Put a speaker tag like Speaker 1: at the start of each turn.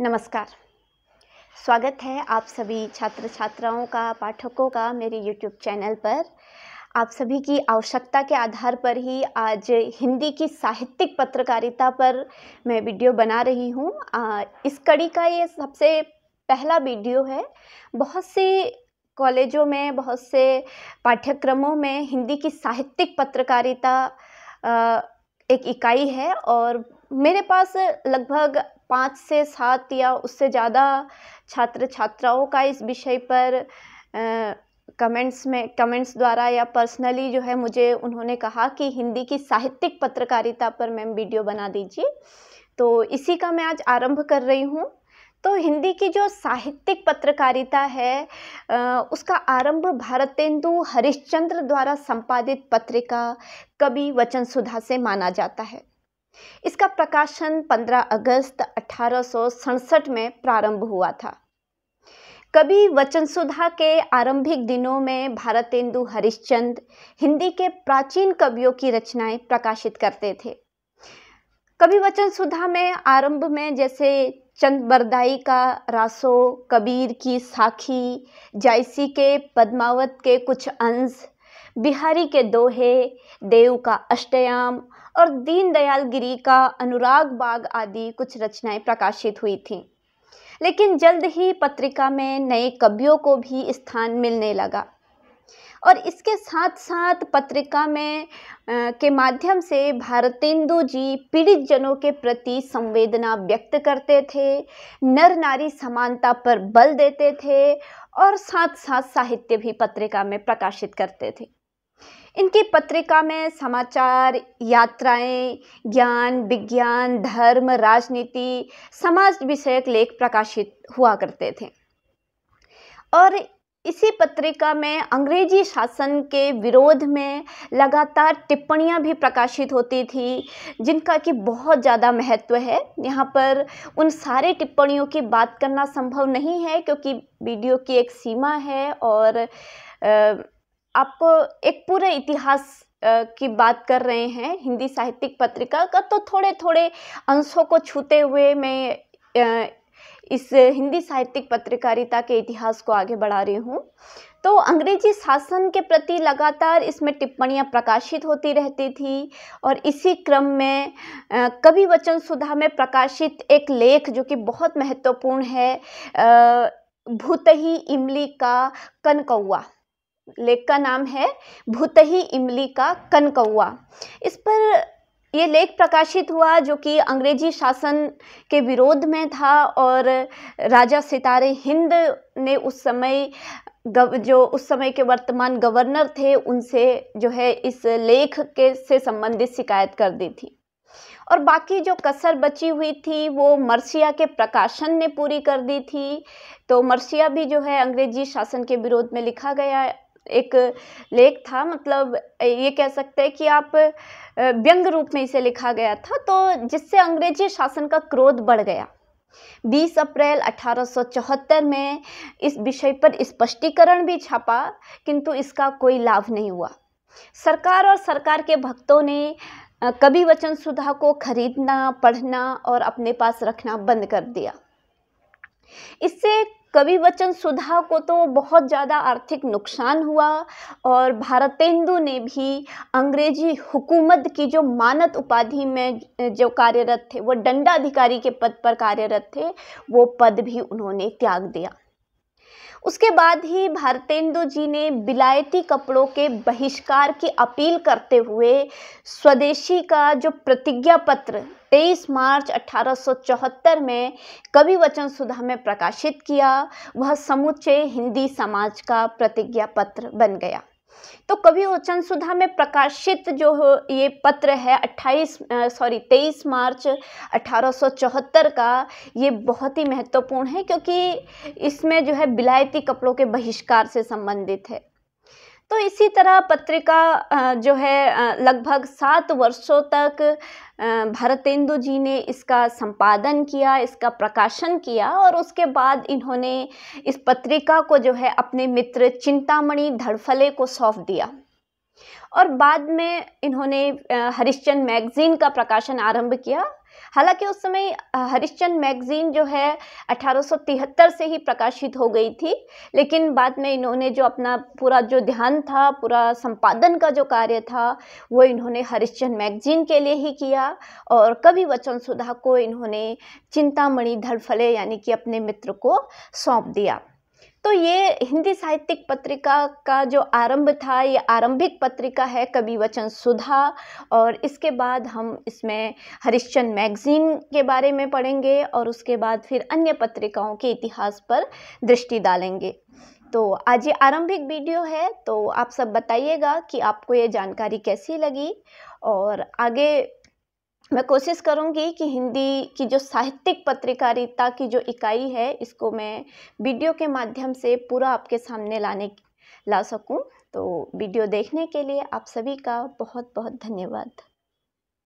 Speaker 1: नमस्कार स्वागत है आप सभी छात्र छात्राओं का पाठकों का मेरे यूट्यूब चैनल पर आप सभी की आवश्यकता के आधार पर ही आज हिंदी की साहित्यिक पत्रकारिता पर मैं वीडियो बना रही हूँ इस कड़ी का ये सबसे पहला वीडियो है बहुत से कॉलेजों में बहुत से पाठ्यक्रमों में हिंदी की साहित्यिक पत्रकारिता एक इकाई है और मेरे पास लगभग पाँच से सात या उससे ज़्यादा छात्र छात्राओं का इस विषय पर कमेंट्स में कमेंट्स द्वारा या पर्सनली जो है मुझे उन्होंने कहा कि हिंदी की साहित्यिक पत्रकारिता पर मैम वीडियो बना दीजिए तो इसी का मैं आज आरंभ कर रही हूँ तो हिंदी की जो साहित्यिक पत्रकारिता है उसका आरंभ भारतेंदु हरिश्चंद्र द्वारा संपादित पत्रिका कवि वचन सुधा से माना जाता है इसका प्रकाशन 15 अगस्त अठारह में प्रारंभ हुआ था कभी वचन सुधा के आरंभिक दिनों में भारतेंदु हरिश्चंद हिंदी के प्राचीन कवियों की रचनाएं प्रकाशित करते थे कवि वचन सुधा में आरंभ में जैसे चंद बरदाई का रासो कबीर की साखी जायसी के पद्मावत के कुछ अंश बिहारी के दोहे देव का अष्टयाम और दीनदयाल गिरी का अनुराग बाग आदि कुछ रचनाएं प्रकाशित हुई थीं लेकिन जल्द ही पत्रिका में नए कवियों को भी स्थान मिलने लगा और इसके साथ साथ पत्रिका में आ, के माध्यम से भारतेंदु जी पीड़ित जनों के प्रति संवेदना व्यक्त करते थे नर नारी समानता पर बल देते थे और साथ साथ साहित्य भी पत्रिका में प्रकाशित करते थे इनकी पत्रिका में समाचार यात्राएं ज्ञान विज्ञान धर्म राजनीति समाज विषयक लेख प्रकाशित हुआ करते थे और इसी पत्रिका में अंग्रेजी शासन के विरोध में लगातार टिप्पणियां भी प्रकाशित होती थी जिनका कि बहुत ज़्यादा महत्व है यहाँ पर उन सारे टिप्पणियों की बात करना संभव नहीं है क्योंकि वीडियो की एक सीमा है और आ, आप एक पूरे इतिहास की बात कर रहे हैं हिंदी साहित्यिक पत्रिका का तो थोड़े थोड़े अंशों को छूते हुए मैं इस हिंदी साहित्यिक पत्रकारिता के इतिहास को आगे बढ़ा रही हूँ तो अंग्रेजी शासन के प्रति लगातार इसमें टिप्पणियाँ प्रकाशित होती रहती थी और इसी क्रम में कवि वचन सुधा में प्रकाशित एक लेख जो कि बहुत महत्वपूर्ण है भूतही इमली का कनकौआ लेख का नाम है भूतही इमली का कनकौआ इस पर ये लेख प्रकाशित हुआ जो कि अंग्रेजी शासन के विरोध में था और राजा सितारे हिंद ने उस समय गव, जो उस समय के वर्तमान गवर्नर थे उनसे जो है इस लेख के से संबंधित शिकायत कर दी थी और बाकी जो कसर बची हुई थी वो मर्सिया के प्रकाशन ने पूरी कर दी थी तो मर्सिया भी जो है अंग्रेजी शासन के विरोध में लिखा गया एक लेख था मतलब ये कह सकते हैं कि आप व्यंग रूप में इसे लिखा गया था तो जिससे अंग्रेजी शासन का क्रोध बढ़ गया 20 अप्रैल 1874 में इस विषय पर स्पष्टीकरण भी छापा किंतु इसका कोई लाभ नहीं हुआ सरकार और सरकार के भक्तों ने कवि वचन सुधा को खरीदना पढ़ना और अपने पास रखना बंद कर दिया इससे कवि वचन सुधा को तो बहुत ज़्यादा आर्थिक नुकसान हुआ और भारतेंदु ने भी अंग्रेजी हुकूमत की जो मानत उपाधि में जो कार्यरत थे वो दंडाधिकारी के पद पर कार्यरत थे वो पद भी उन्होंने त्याग दिया उसके बाद ही भारतेंदु जी ने बिलायती कपड़ों के बहिष्कार की अपील करते हुए स्वदेशी का जो प्रतिज्ञा पत्र 23 मार्च 1874 में कवि वचन सुधा में प्रकाशित किया वह समूचे हिंदी समाज का प्रतिज्ञा पत्र बन गया तो कवि वचन सुधा में प्रकाशित जो ये पत्र है 28 सॉरी 23 मार्च 1874 का ये बहुत ही महत्वपूर्ण है क्योंकि इसमें जो है बिलायती कपड़ों के बहिष्कार से संबंधित है तो इसी तरह पत्रिका जो है लगभग सात वर्षों तक भरतेंदु जी ने इसका संपादन किया इसका प्रकाशन किया और उसके बाद इन्होंने इस पत्रिका को जो है अपने मित्र चिंतामणि धड़फले को सौंप दिया और बाद में इन्होंने हरिश्चंद मैगज़ीन का प्रकाशन आरंभ किया हालांकि उस समय हरिश्चंद मैगजीन जो है 1873 से ही प्रकाशित हो गई थी लेकिन बाद में इन्होंने जो अपना पूरा जो ध्यान था पूरा संपादन का जो कार्य था वो इन्होंने हरिश्चंद मैगजीन के लिए ही किया और कवि वचन सुधा को इन्होंने चिंतामणि धड़फले यानी कि अपने मित्र को सौंप दिया तो ये हिंदी साहित्यिक पत्रिका का जो आरंभ था ये आरंभिक पत्रिका है कवि वचन सुधा और इसके बाद हम इसमें हरिश्चंद मैगज़ीन के बारे में पढ़ेंगे और उसके बाद फिर अन्य पत्रिकाओं के इतिहास पर दृष्टि डालेंगे तो आज ये आरंभिक वीडियो है तो आप सब बताइएगा कि आपको ये जानकारी कैसी लगी और आगे मैं कोशिश करूँगी कि हिंदी की जो साहित्यिक पत्रकारिता की जो इकाई है इसको मैं वीडियो के माध्यम से पूरा आपके सामने लाने ला सकूँ तो वीडियो देखने के लिए आप सभी का बहुत बहुत धन्यवाद